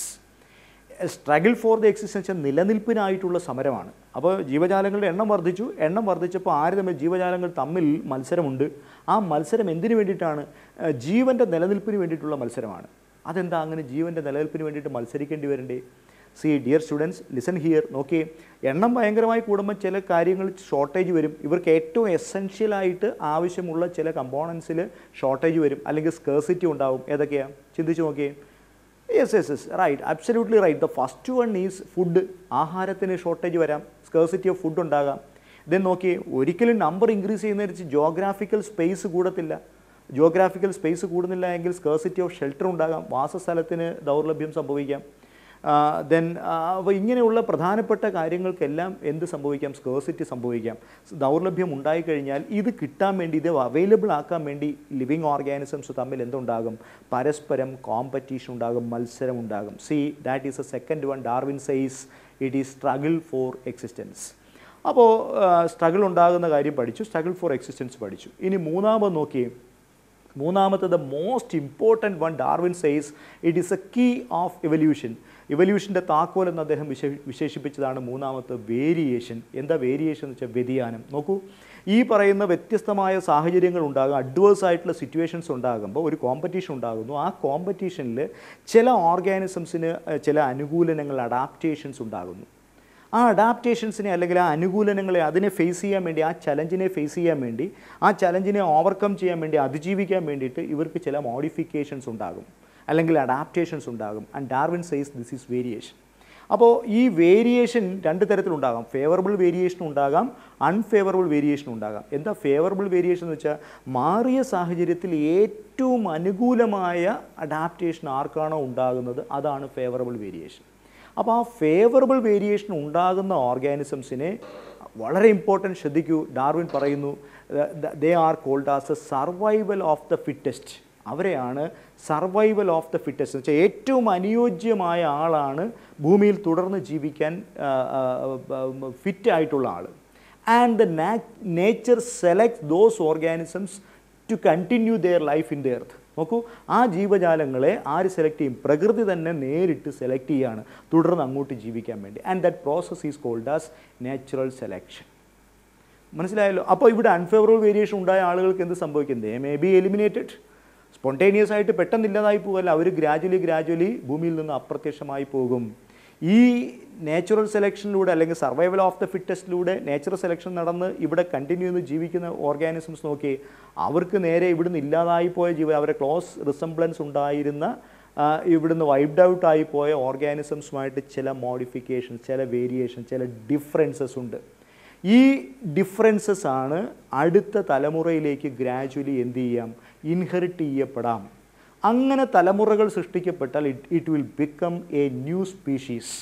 struggle for the existence നിലനിൽപ്പിനായിട്ടുള്ള സമരമാണ് അപ്പോൾ ജീവജാലങ്ങളുടെ എണ്ണം വർദ്ധിച്ചു എണ്ണം വർദ്ധിച്ചപ്പോൾ ആര് തമ്മിൽ ജീവജാലങ്ങൾ തമ്മിൽ മത്സരമുണ്ട് ആ മത്സരം എന്തിനു വേണ്ടിയിട്ടാണ് ജീവൻ്റെ നിലനിൽപ്പിന് വേണ്ടിയിട്ടുള്ള മത്സരമാണ് അതെന്താ അങ്ങനെ ജീവൻ്റെ നിലനിൽപ്പിന് വേണ്ടിയിട്ട് മത്സരിക്കേണ്ടി വരണ്ടേ see dear students listen here നോക്കി എണ്ണം ഭയങ്കരമായി കൂടുമ്പോൾ ചില കാര്യങ്ങൾ ഷോർട്ടേജ് വരും ഇവർക്ക് ഏറ്റവും എസെൻഷ്യലായിട്ട് ആവശ്യമുള്ള ചില കമ്പോണൻസിൽ ഷോർട്ടേജ് വരും അല്ലെങ്കിൽ സ്കേഴ്സിറ്റി ഉണ്ടാവും ഏതൊക്കെയാണ് ചിന്തിച്ച് നോക്കിയേ yes yes yes right absolutely right the first one is food ആഹാരത്തിന് ഷോർട്ടേജ് വരാം സ്കേഴ്സിറ്റി ഓഫ് ഫുഡ് ഉണ്ടാകാം ദെൻ നോക്കി ഒരിക്കലും നമ്പർ ഇൻക്രീസ് ചെയ്യുന്നതിനനുസരിച്ച് ജോഗ്രാഫിക്കൽ സ്പേസ് കൂടത്തില്ല ജിയോഗ്രാഫിക്കൽ സ്പേസ് കൂടുന്നില്ല എങ്കിൽ സ്കേഴ്സിറ്റി ഓഫ് ഷെൽട്ടർ ഉണ്ടാകാം വാസസ്ഥലത്തിന് ദൗർലഭ്യം സംഭവിക്കാം ദെൻ അപ്പോൾ ഇങ്ങനെയുള്ള പ്രധാനപ്പെട്ട കാര്യങ്ങൾക്കെല്ലാം എന്ത് സംഭവിക്കാം സ്കേഴ്സിറ്റി സംഭവിക്കാം ദൗർലഭ്യം ഉണ്ടായിക്കഴിഞ്ഞാൽ ഇത് കിട്ടാൻ വേണ്ടി ഇത് അവൈലബിൾ ആക്കാൻ വേണ്ടി ലിവിങ് ഓർഗാനിസംസ് തമ്മിൽ എന്തുണ്ടാകും പരസ്പരം കോമ്പറ്റീഷൻ ഉണ്ടാകും മത്സരം ഉണ്ടാകും see that is a second one Darwin says it is struggle for existence അപ്പോൾ സ്ട്രഗിൾ ഉണ്ടാകുന്ന കാര്യം പഠിച്ചു സ്ട്രഗിൾ ഫോർ എക്സിസ്റ്റൻസ് പഠിച്ചു ഇനി മൂന്നാമത് നോക്കിയേ മൂന്നാമത്തത് most important one Darwin says it is a key of evolution ഇവല്യൂഷൻ്റെ താക്കോൽ എന്ന് അദ്ദേഹം വിശേ വിശേഷിപ്പിച്ചതാണ് മൂന്നാമത്തെ വേരിയേഷൻ എന്താ വേരിയേഷൻ എന്ന് വെച്ചാൽ വ്യതിയാനം നോക്കൂ ഈ പറയുന്ന വ്യത്യസ്തമായ സാഹചര്യങ്ങൾ ഉണ്ടാകും അഡ്വേഴ്സ് ആയിട്ടുള്ള സിറ്റുവേഷൻസ് ഉണ്ടാകുമ്പോൾ ഒരു കോമ്പറ്റീഷൻ ഉണ്ടാകുന്നു ആ കോമ്പറ്റീഷനിൽ ചില ഓർഗാനിസംസിന് ചില അനുകൂലനങ്ങൾ അഡാപ്റ്റേഷൻസ് ഉണ്ടാകുന്നു ആ അഡാപ്റ്റേഷൻസിനെ അല്ലെങ്കിൽ ആ അനുകൂലനങ്ങളെ അതിനെ ഫേസ് ചെയ്യാൻ വേണ്ടി ആ ചലഞ്ചിനെ ഫേസ് ചെയ്യാൻ വേണ്ടി ആ ചലഞ്ചിനെ ഓവർകം ചെയ്യാൻ വേണ്ടി അതിജീവിക്കാൻ വേണ്ടിയിട്ട് ഇവർക്ക് ചില മോഡിഫിക്കേഷൻസ് ഉണ്ടാകും അല്ലെങ്കിൽ അഡാപ്റ്റേഷൻസ് ഉണ്ടാകും and Darwin says this is variation അപ്പോൾ ഈ വേരിയേഷൻ രണ്ട് തരത്തിലുണ്ടാകാം ഫേവറബിൾ വേരിയേഷൻ ഉണ്ടാകാം അൺഫേവറബിൾ വേരിയേഷൻ ഉണ്ടാകാം എന്താ ഫേവറബിൾ വേരിയേഷൻ എന്ന് വെച്ചാൽ മാറിയ സാഹചര്യത്തിൽ ഏറ്റവും അനുകൂലമായ അഡാപ്റ്റേഷൻ ആർക്കാണോ ഉണ്ടാകുന്നത് അതാണ് ഫേവറബിൾ വേരിയേഷൻ അപ്പോൾ ആ ഫേവറബിൾ വേരിയേഷൻ ഉണ്ടാകുന്ന ഓർഗാനിസംസിനെ വളരെ ഇമ്പോർട്ടൻറ്റ് ശ്രദ്ധിക്കൂ ഡാർവിൻ പറയുന്നു they are called as a survival of the fittest അവരെയാണ് സർവൈവൽ ഓഫ് ദ ഫിറ്റസ്റ്റ് എന്ന് വെച്ചാൽ ഏറ്റവും അനുയോജ്യമായ ആളാണ് ഭൂമിയിൽ തുടർന്ന് ജീവിക്കാൻ ഫിറ്റ് ആയിട്ടുള്ള ആൾ and the nature select those organisms to continue their life in the earth നോക്കൂ ആ ജീവജാലങ്ങളെ ആര് സെലക്ട് ചെയ്യും പ്രകൃതി തന്നെ നേരിട്ട് സെലക്ട് ചെയ്യുകയാണ് തുടർന്ന് അങ്ങോട്ട് ജീവിക്കാൻ വേണ്ടി and that process is called as natural selection മനസ്സിലായല്ലോ അപ്പോൾ ഇവിടെ അൺഫേവറബിൾ വേരിയേഷൻ ഉണ്ടായ ആളുകൾക്ക് എന്ത് സംഭവിക്കും they may be eliminated spontaneous ആയിട്ട് പെട്ടെന്ന് ഇല്ലാതായി പോകല്ല അവർ ഗ്രാജുവലി ഗ്രാജുവലി ഭൂമിയിൽ നിന്ന് അപ്രത്യക്ഷമായി പോകും ഈ നേച്ചുറൽ സെലക്ഷനിലൂടെ അല്ലെങ്കിൽ സർവൈവൽ ഓഫ് ദ ഫിറ്റസ്റ്റിലൂടെ നേച്ചുറൽ സെലക്ഷൻ നടന്ന് ഇവിടെ കണ്ടിന്യൂ ചെയ്ത് ജീവിക്കുന്ന ഓർഗാനിസംസ് നോക്കി അവർക്ക് നേരെ ഇവിടുന്ന് ഇല്ലാതായി പോയ ജീവ അവരെ ക്ലോസ് റിസംബ്ലൻസ് ഉണ്ടായിരുന്ന ഇവിടുന്ന് വൈബ്ഡ് ഔട്ട് ആയി പോയ ഓർഗാനിസംസുമായിട്ട് ചില മോഡിഫിക്കേഷൻ ചില വേരിയേഷൻ ചില ഡിഫറൻസസ് ഉണ്ട് ഈ ഡിഫറൻസസ് ആണ് അടുത്ത തലമുറയിലേക്ക് ഗ്രാജുവലി എന്ത് ചെയ്യാം ഇൻഹെറിറ്റ് ചെയ്യപ്പെടാം അങ്ങനെ തലമുറകൾ സൃഷ്ടിക്കപ്പെട്ടാൽ it it will become a new species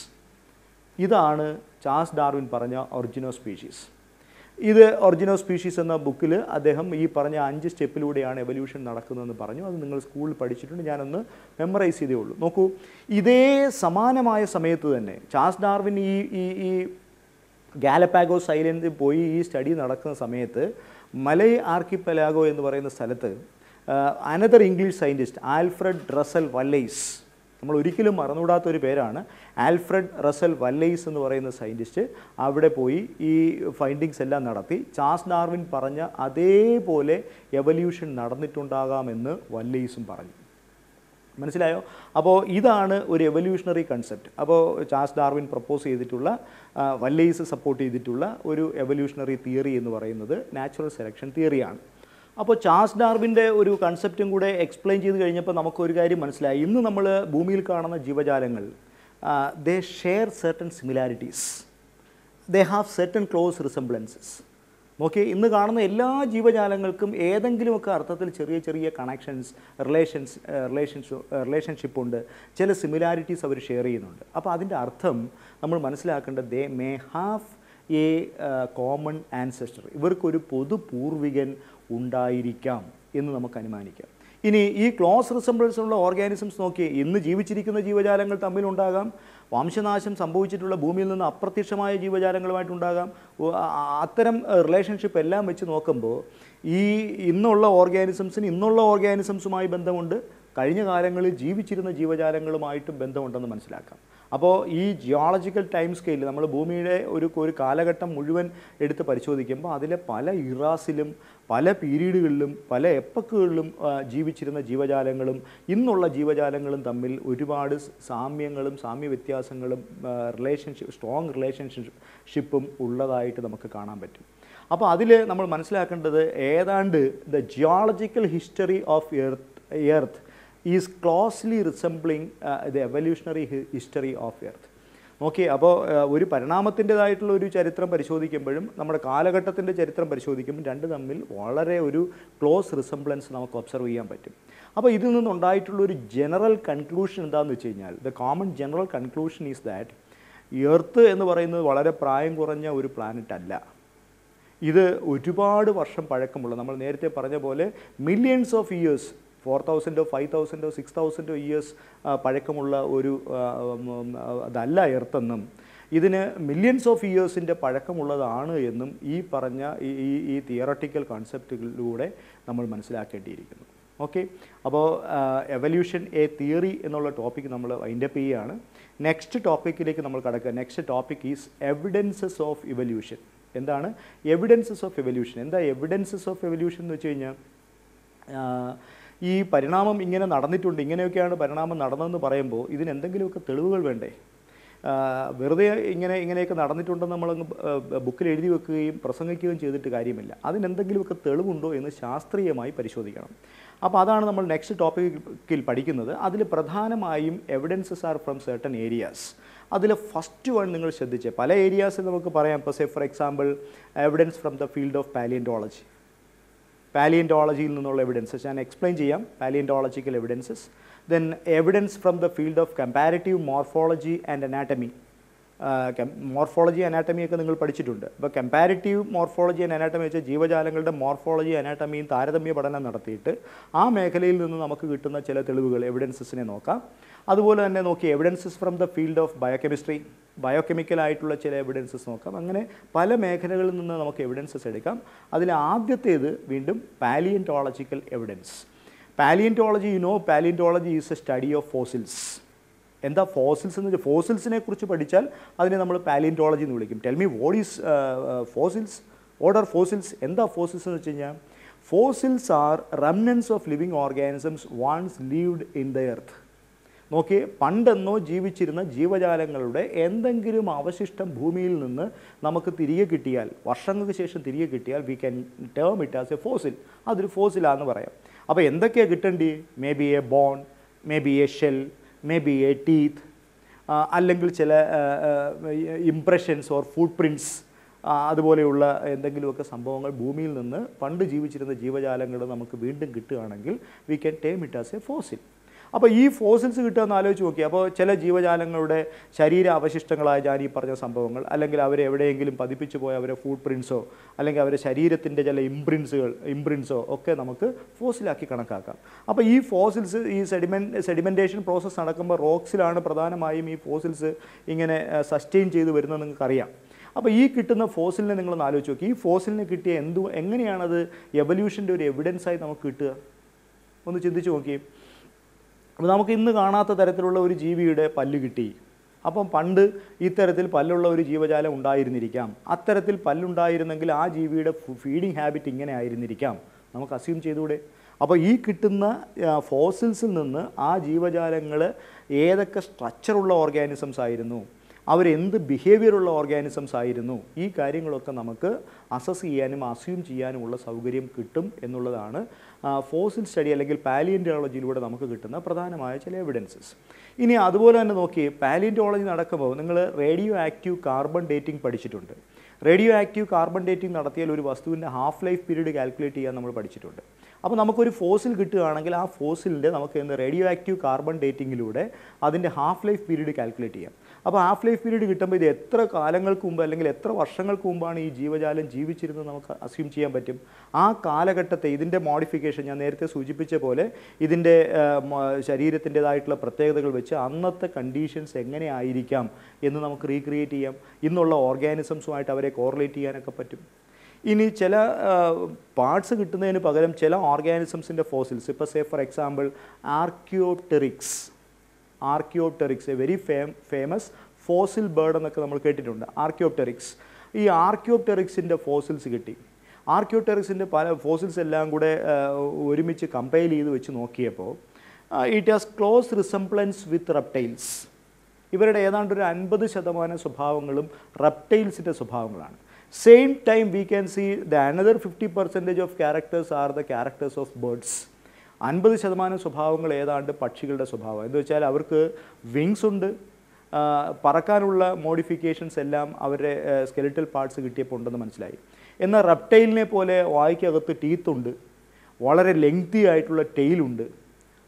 ഇതാണ് ചാൾസ് ഡാർവിൻ പറഞ്ഞ ഒറിജിനോ സ്പീഷീസ് ഇത് ഒറിജിനോ സ്പീഷീസ് എന്ന ബുക്കിൽ അദ്ദേഹം ഈ പറഞ്ഞ അഞ്ച് സ്റ്റെപ്പിലൂടെയാണ് എവല്യൂഷൻ നടക്കുന്നതെന്ന് പറഞ്ഞു അത് നിങ്ങൾ സ്കൂളിൽ പഠിച്ചിട്ടുണ്ട് ഞാനൊന്ന് മെമ്മറൈസ് ചെയ്തേ ഉള്ളൂ നോക്കൂ ഇതേ സമാനമായ സമയത്ത് തന്നെ ചാൾസ് ഡാർവിൻ ഈ ഈ ഈ ഗാലപ്പാഗോ ഐലൻഡിൽ പോയി ഈ സ്റ്റഡി നടക്കുന്ന സമയത്ത് മലൈ ആർക്കിപ്പലാഗോ എന്ന് പറയുന്ന സ്ഥലത്ത് another English scientist Alfred Russel Wallace നമ്മൾ ഒരിക്കലും മറന്നുകൂടാത്ത ഒരു പേരാണ് ആൽഫ്രഡ് റസൽ വല്ലൈസ് എന്ന് പറയുന്ന സയൻറ്റിസ്റ്റ് അവിടെ പോയി ഈ ഫൈൻഡിങ്സ് എല്ലാം നടത്തി ചാൾസ് ഡാർവിൻ പറഞ്ഞ അതേപോലെ എവല്യൂഷൻ നടന്നിട്ടുണ്ടാകാമെന്ന് വല്ലൈസും പറഞ്ഞു മനസ്സിലായോ അപ്പോൾ ഇതാണ് ഒരു എവല്യൂഷണറി കൺസെപ്റ്റ് അപ്പോൾ ചാൾസ് ഡാർവിൻ പ്രപ്പോസ് ചെയ്തിട്ടുള്ള വല്ലൈസ് സപ്പോർട്ട് ചെയ്തിട്ടുള്ള ഒരു എവല്യൂഷണറി തിയറി എന്ന് പറയുന്നത് നാച്ചുറൽ സെലക്ഷൻ തിയറിയാണ് അപ്പോൾ ചാൾസ് ഡാർവിൻ്റെ ഒരു കൺസെപ്റ്റും കൂടെ എക്സ്പ്ലെയിൻ ചെയ്ത് കഴിഞ്ഞപ്പോൾ നമുക്കൊരു കാര്യം മനസ്സിലായി ഇന്ന് നമ്മൾ ഭൂമിയിൽ കാണുന്ന ജീവജാലങ്ങൾ they share certain similarities they have certain close resemblances okay ഇന്ന് കാണുന്ന എല്ലാ ജീവജാലങ്ങൾക്കും ഏതെങ്കിലുമൊക്കെ അർത്ഥത്തിൽ ചെറിയ ചെറിയ കണക്ഷൻസ് റിലേഷൻസ് റിലേഷൻഷ് റിലേഷൻഷിപ്പ് ഉണ്ട് ചില സിമിലാരിറ്റീസ് അവർ ഷെയർ ചെയ്യുന്നുണ്ട് അപ്പോൾ അതിൻ്റെ അർത്ഥം നമ്മൾ മനസ്സിലാക്കേണ്ടത് they may have a common ancestor ഇവർക്കൊരു പൊതു പൂർവികൻ ഉണ്ടായിരിക്കാം എന്ന് നമുക്ക് അനുമാനിക്കാം ഇനി ഈ ക്ലോസ് റിസംബിൾസ് ഉള്ള ഓർഗാനിസംസ് നോക്കി ഇന്ന് ജീവിച്ചിരിക്കുന്ന ജീവജാലങ്ങൾ തമ്മിലുണ്ടാകാം വംശനാശം സംഭവിച്ചിട്ടുള്ള ഭൂമിയിൽ നിന്ന് അപ്രത്യക്ഷമായ ജീവജാലങ്ങളുമായിട്ടുണ്ടാകാം അത്തരം റിലേഷൻഷിപ്പ് എല്ലാം വെച്ച് നോക്കുമ്പോൾ ഈ ഇന്നുള്ള ഓർഗാനിസംസിന് ഇന്നുള്ള ഓർഗാനിസംസുമായി ബന്ധമുണ്ട് കഴിഞ്ഞ കാലങ്ങളിൽ ജീവിച്ചിരുന്ന ജീവജാലങ്ങളുമായിട്ടും ബന്ധമുണ്ടെന്ന് മനസ്സിലാക്കാം അപ്പോൾ ഈ ജിയോളജിക്കൽ ടൈം സ്കെയിൽ നമ്മൾ ഭൂമിയുടെ ഒരു ഒരു കാലഘട്ടം മുഴുവൻ എടുത്ത് പരിശോധിക്കുമ്പോൾ അതിലെ പല ഇറാസിലും പല പീരീഡുകളിലും പല എപ്പക്കുകളിലും ജീവിച്ചിരുന്ന ജീവജാലങ്ങളും ഇന്നുള്ള ജീവജാലങ്ങളും തമ്മിൽ ഒരുപാട് സാമ്യങ്ങളും സാമ്യ വ്യത്യാസങ്ങളും റിലേഷൻഷിപ്പ് സ്ട്രോങ് റിലേഷൻഷിപ്പും ഉള്ളതായിട്ട് നമുക്ക് കാണാൻ പറ്റും അപ്പോൾ അതിൽ നമ്മൾ മനസ്സിലാക്കേണ്ടത് ഏതാണ്ട് the geological history of earth earth is closely resembling the evolutionary history of earth okay അപ്പോൾ ഒരു പരിണാമത്തിൻ്റെതായിട്ടുള്ള ഒരു ചരിത്രം പരിശോധിക്കുമ്പോഴും നമ്മുടെ കാലഘട്ടത്തിൻ്റെ ചരിത്രം പരിശോധിക്കുമ്പോൾ രണ്ട് തമ്മിൽ വളരെ ഒരു ക്ലോസ് റിസംബ്ലൻസ് നമുക്ക് ഒബ്സർവ് ചെയ്യാൻ പറ്റും അപ്പോൾ ഇതിൽ നിന്നുണ്ടായിട്ടുള്ള ഒരു ജനറൽ കൺക്ലൂഷൻ എന്താണെന്ന് വെച്ച് കഴിഞ്ഞാൽ the common general conclusion is that earth എന്ന് പറയുന്നത് വളരെ പ്രായം കുറഞ്ഞ ഒരു പ്ലാനറ്റ് അല്ല ഇത് ഒരുപാട് വർഷം പഴക്കമുള്ള നമ്മൾ നേരത്തെ പറഞ്ഞ പോലെ മില്യൺസ് ഓഫ് ഇയേഴ്സ് ഫോർ തൗസൻഡോ ഫൈവ് തൗസൻഡോ സിക്സ് തൗസൻഡോ ഇയേഴ്സ് പഴക്കമുള്ള ഒരു അതല്ല എർത്തെന്നും ഇതിന് മില്യൺസ് ഓഫ് ഇയേഴ്സിൻ്റെ പഴക്കമുള്ളതാണ് എന്നും ഈ പറഞ്ഞ ഈ ഈ തിയറട്ടിക്കൽ കോൺസെപ്റ്റുകളിലൂടെ നമ്മൾ മനസ്സിലാക്കേണ്ടിയിരിക്കുന്നു ഓക്കെ അപ്പോൾ എവല്യൂഷൻ എ തിയറി എന്നുള്ള ടോപ്പിക് നമ്മൾ വൈൻഡപ്പ് ചെയ്യുകയാണ് നെക്സ്റ്റ് ടോപ്പിക്കിലേക്ക് നമ്മൾ കടക്കുക next topic is evidences of evolution എന്താണ് എവിഡൻസസ് ഓഫ് എവല്യൂഷൻ എന്താ എവിഡൻസസ് ഓഫ് എവല്യൂഷൻ എന്ന് വെച്ച് കഴിഞ്ഞാൽ ഈ പരിണാമം ഇങ്ങനെ നടന്നിട്ടുണ്ട് ഇങ്ങനെയൊക്കെയാണ് പരിണാമം നടന്നതെന്ന് പറയുമ്പോൾ ഇതിന് എന്തെങ്കിലുമൊക്കെ തെളിവുകൾ വേണ്ടേ വെറുതെ ഇങ്ങനെ ഇങ്ങനെയൊക്കെ നടന്നിട്ടുണ്ടെന്ന് നമ്മളങ്ങ് ബുക്കിൽ എഴുതി വെക്കുകയും പ്രസംഗിക്കുകയും ചെയ്തിട്ട് കാര്യമില്ല അതിനെന്തെങ്കിലുമൊക്കെ തെളിവുണ്ടോ എന്ന് ശാസ്ത്രീയമായി പരിശോധിക്കണം അപ്പോൾ അതാണ് നമ്മൾ നെക്സ്റ്റ് ടോപ്പിക്കിൽ പഠിക്കുന്നത് അതിൽ പ്രധാനമായും evidences are from certain areas അതിൽ ഫസ്റ്റ് വൺ നിങ്ങൾ ശ്രദ്ധിച്ചേ പല ഏരിയാസിൽ നമുക്ക് പറയാം ഇപ്പോൾ say for example evidence from the field of paleontology Paleontological evidences and explain to you paleontological evidences. Then evidence from the field of comparative morphology and anatomy. Morphology ഒക്കെ നിങ്ങൾ പഠിച്ചിട്ടുണ്ട് അപ്പോൾ കമ്പാരിറ്റീവ് മോർഫോളജി ആൻഡ് അനാട്ടമി വെച്ചാൽ ജീവജാലങ്ങളുടെ morphology അനാറ്റമിയും താരതമ്യ പഠനം നടത്തിയിട്ട് ആ മേഖലയിൽ നിന്ന് നമുക്ക് കിട്ടുന്ന ചില തെളിവുകൾ എവിഡൻസസിനെ നോക്കാം അതുപോലെ തന്നെ നോക്കി evidences from the field of biochemistry ബയോകെമിക്കലായിട്ടുള്ള ചില എവിഡൻസസ് നോക്കാം അങ്ങനെ പല മേഖലകളിൽ നിന്ന് നമുക്ക് എവിഡൻസസ് എടുക്കാം അതിൽ ആദ്യത്തേത് വീണ്ടും paleontological evidence paleontology you know paleontology is a study of fossils എന്താ ഫോസിൽസ് എന്ന് വെച്ചാൽ ഫോസിൽസിനെ കുറിച്ച് പഠിച്ചാൽ അതിനെ നമ്മൾ പാലിയൻറ്റോളജി എന്ന് വിളിക്കും tell me what is fossils what are fossils എന്താ ഫോസിൽസ് എന്ന് വെച്ച് കഴിഞ്ഞാൽ fossils are remnants of living organisms once lived in the earth നോക്കി പണ്ടെന്നോ ജീവിച്ചിരുന്ന ജീവജാലങ്ങളുടെ എന്തെങ്കിലും അവശിഷ്ടം ഭൂമിയിൽ നിന്ന് നമുക്ക് തിരികെ കിട്ടിയാൽ വർഷങ്ങൾക്ക് ശേഷം തിരികെ കിട്ടിയാൽ we can term it as a fossil അതൊരു ഫോസിലാന്ന് പറയാം അപ്പോൾ എന്തൊക്കെയാണ് കിട്ടേണ്ടി may be a bone may be a shell may be a teeth അല്ലെങ്കിൽ ചില ഇംപ്രഷൻസ് ഓർ ഫുട് പ്രിൻറ്റ്സ് അതുപോലെയുള്ള എന്തെങ്കിലുമൊക്കെ സംഭവങ്ങൾ ഭൂമിയിൽ നിന്ന് പണ്ട് ജീവിച്ചിരുന്ന ജീവജാലങ്ങൾ നമുക്ക് വീണ്ടും കിട്ടുകയാണെങ്കിൽ we can term it as a fossil അപ്പോൾ ഈ ഫോസിൽസ് കിട്ടുമെന്ന് ആലോചിച്ച് നോക്കി അപ്പോൾ ചില ജീവജാലങ്ങളുടെ ശരീര അവശിഷ്ടങ്ങളായ ഞാൻ ഈ പറഞ്ഞ സംഭവങ്ങൾ അല്ലെങ്കിൽ അവരെ എവിടെയെങ്കിലും പതിപ്പിച്ചു പോയ അവരെ ഫുഡ് പ്രിൻസോ അല്ലെങ്കിൽ അവരെ ശരീരത്തിൻ്റെ ചില ഇംപ്രിൻസുകൾ ഇംപ്രിൻസോ ഒക്കെ നമുക്ക് ഫോസിലാക്കി കണക്കാക്കാം അപ്പോൾ ഈ ഫോസിൽസ് ഈ സെഡിമെൻ സെഡിമെൻറ്റേഷൻ പ്രോസസ്സ് നടക്കുമ്പോൾ റോക്സിലാണ് പ്രധാനമായും ഈ ഫോസിൽസ് ഇങ്ങനെ സസ്റ്റെയിൻ ചെയ്ത് വരുന്നത് നിങ്ങൾക്കറിയാം അപ്പോൾ ഈ കിട്ടുന്ന ഫോസിലിനെ നിങ്ങളൊന്ന് ആലോചിച്ച് നോക്കി ഈ ഫോസിലിന് കിട്ടിയ എന്തു എങ്ങനെയാണത് എവല്യൂഷൻ്റെ ഒരു എവിഡൻസായി നമുക്ക് കിട്ടുക ഒന്ന് ചിന്തിച്ച് നോക്കിയേ അപ്പോൾ നമുക്ക് ഇന്ന് കാണാത്ത തരത്തിലുള്ള ഒരു ജീവിയുടെ പല്ല് കിട്ടി അപ്പം പണ്ട് ഇത്തരത്തിൽ പല്ലുള്ള ഒരു ജീവജാലം ഉണ്ടായിരുന്നിരിക്കാം അത്തരത്തിൽ പല്ലുണ്ടായിരുന്നെങ്കിൽ ആ ജീവിയുടെ ഫീഡിങ് ഹാബിറ്റ് ഇങ്ങനെ ആയിരുന്നിരിക്കാം നമുക്ക് അസ്യൂം ചെയ്തുകൂടെ അപ്പോൾ ഈ കിട്ടുന്ന ഫോസിൽസിൽ നിന്ന് ആ ജീവജാലങ്ങൾ ഏതൊക്കെ സ്ട്രക്ചറുള്ള ഓർഗാനിസംസ് ആയിരുന്നു അവരെന്ത് ബിഹേവിയറുള്ള ഓർഗാനിസംസ് ആയിരുന്നു ഈ കാര്യങ്ങളൊക്കെ നമുക്ക് അസസ് ചെയ്യാനും അസ്യൂം ചെയ്യാനുമുള്ള സൗകര്യം കിട്ടും എന്നുള്ളതാണ് ഫോസിൽ സ്റ്റഡി അല്ലെങ്കിൽ പാലിയൻറ്റോളജിയിലൂടെ നമുക്ക് കിട്ടുന്ന പ്രധാനമായ ചില എവിഡൻസസ് ഇനി അതുപോലെ തന്നെ നോക്കി പാലിയൻറ്റോളജി നടക്കുമ്പോൾ നിങ്ങൾ റേഡിയോ ആക്റ്റീവ് കാർബൺ ഡേറ്റിംഗ് പഠിച്ചിട്ടുണ്ട് റേഡിയോ ആക്റ്റീവ് കാർബൺ ഡേറ്റിംഗ് നടത്തിയാൽ ഒരു വസ്തുവിൻ്റെ ഹാഫ് ലൈഫ് പീരീഡ് കാൽക്കുലേറ്റ് ചെയ്യാൻ നമ്മൾ പഠിച്ചിട്ടുണ്ട് അപ്പോൾ നമുക്കൊരു ഫോസിൽ കിട്ടുകയാണെങ്കിൽ ആ ഫോസിലിൻ്റെ നമുക്ക് എന്ത് റേഡിയോ ആക്റ്റീവ് കാർബൺ ഡേറ്റിങ്ങിലൂടെ അതിൻ്റെ ഹാഫ് ലൈഫ് പീരീഡ് കാൽക്കുലേറ്റ് ചെയ്യാം അപ്പോൾ ഹാഫ് ലൈഫ് പീരീഡ് കിട്ടുമ്പോൾ ഇത് എത്ര കാലങ്ങൾക്ക് മുമ്പ് അല്ലെങ്കിൽ എത്ര വർഷങ്ങൾക്ക് മുമ്പാണ് ഈ ജീവജാലം ജീവിച്ചിരുന്നത് നമുക്ക് അസ്യൂം ചെയ്യാൻ പറ്റും ആ കാലഘട്ടത്തെ ഇതിൻ്റെ മോഡിഫിക്കേഷൻ ഞാൻ നേരത്തെ സൂചിപ്പിച്ച പോലെ ഇതിൻ്റെ ശരീരത്തിൻ്റേതായിട്ടുള്ള പ്രത്യേകതകൾ വെച്ച് അന്നത്തെ കണ്ടീഷൻസ് എങ്ങനെ ആയിരിക്കാം എന്ന് നമുക്ക് റീക്രിയേറ്റ് ചെയ്യാം ഇന്നുള്ള ഓർഗാനിസംസുമായിട്ട് അവരെ കോറിലേറ്റ് ചെയ്യാനൊക്കെ പറ്റും ഇനി ചില പാർട്സ് കിട്ടുന്നതിന് പകരം ചില ഓർഗാനിസംസിൻ്റെ ഫോസിൽസ് ഇപ്പോൾ say for example archaeopteryx archaeopteryx a very fam famous fossil bird എന്നൊക്കെ നമ്മൾ കേട്ടിട്ടുണ്ട് ആർക്കിയോപ്റ്ററിക്സ് ഈ ആർക്കിയോപ്റ്ററിക്സിൻ്റെ ഫോസിൽസ് കിട്ടി ആർക്കിയോപ്റ്ററിക്സിൻ്റെ പല ഫോസിൽസ് എല്ലാം കൂടെ ഒരുമിച്ച് കമ്പയർ ചെയ്ത് വെച്ച് നോക്കിയപ്പോൾ it has close resemblance with reptiles ഇവരുടെ ഏതാണ്ട് ഒരു അൻപത് ശതമാനം സ്വഭാവങ്ങളും റെപ്റ്റൈൽസിൻ്റെ സ്വഭാവങ്ങളാണ് same time we can see the another fifty percentage of characters are the characters of birds അൻപത് ശതമാനം സ്വഭാവങ്ങൾ ഏതാണ്ട് പക്ഷികളുടെ സ്വഭാവം എന്ന് വെച്ചാൽ അവർക്ക് വിങ്സ് ഉണ്ട് പറക്കാനുള്ള മോഡിഫിക്കേഷൻസ് എല്ലാം അവരുടെ സ്കെലിറ്റൽ പാർട്സ് കിട്ടിയപ്പോൾ ഉണ്ടെന്ന് മനസ്സിലായി എന്നാൽ റെപ്റ്റൈലിനെ പോലെ ടീത്ത് ടീത്തുണ്ട് വളരെ ലെങ്തി ആയിട്ടുള്ള ടെയിലുണ്ട്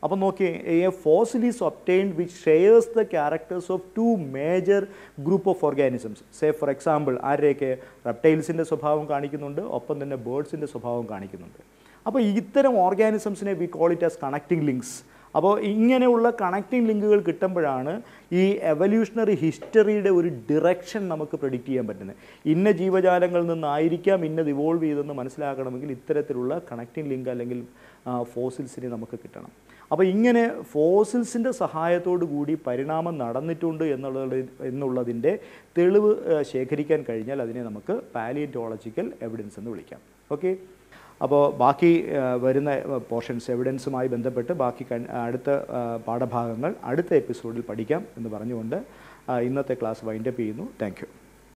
അപ്പം നോക്കി a fossils is obtained which shares the characters of two major group of organisms say for example ആരെയൊക്കെ റെപ്റ്റൈൽസിൻ്റെ സ്വഭാവം കാണിക്കുന്നുണ്ട് ഒപ്പം തന്നെ ബേഡ്സിൻ്റെ സ്വഭാവം കാണിക്കുന്നുണ്ട് അപ്പോൾ ഇത്തരം ഓർഗാനിസംസിനെ we call it as connecting links അപ്പോൾ ഇങ്ങനെയുള്ള കണക്റ്റിംഗ് ലിങ്കുകൾ കിട്ടുമ്പോഴാണ് ഈ എവല്യൂഷണറി ഹിസ്റ്ററിയുടെ ഒരു ഡിറക്ഷൻ നമുക്ക് പ്രഡിക്റ്റ് ചെയ്യാൻ പറ്റുന്നത് ഇന്ന ജീവജാലങ്ങളിൽ നിന്നായിരിക്കാം ഇന്നത് ഇവോൾവ് ചെയ്തെന്ന് മനസ്സിലാക്കണമെങ്കിൽ ഇത്തരത്തിലുള്ള കണക്റ്റിംഗ് ലിങ്ക് അല്ലെങ്കിൽ ഫോസിൽസിനെ നമുക്ക് കിട്ടണം അപ്പോൾ ഇങ്ങനെ ഫോസിൽസിൻ്റെ സഹായത്തോടു കൂടി പരിണാമം നടന്നിട്ടുണ്ട് എന്നുള്ളത് എന്നുള്ളതിൻ്റെ തെളിവ് ശേഖരിക്കാൻ കഴിഞ്ഞാൽ അതിനെ നമുക്ക് പാലിയറ്റോളജിക്കൽ എവിഡൻസ് എന്ന് വിളിക്കാം ഓക്കെ അപ്പോൾ ബാക്കി വരുന്ന പോർഷൻസ് എവിഡൻസുമായി ബന്ധപ്പെട്ട് ബാക്കി അടുത്ത പാഠഭാഗങ്ങൾ അടുത്ത എപ്പിസോഡിൽ പഠിക്കാം എന്ന് പറഞ്ഞുകൊണ്ട് ഇന്നത്തെ ക്ലാസ് വൈൻഡപ്പ് ചെയ്യുന്നു താങ്ക്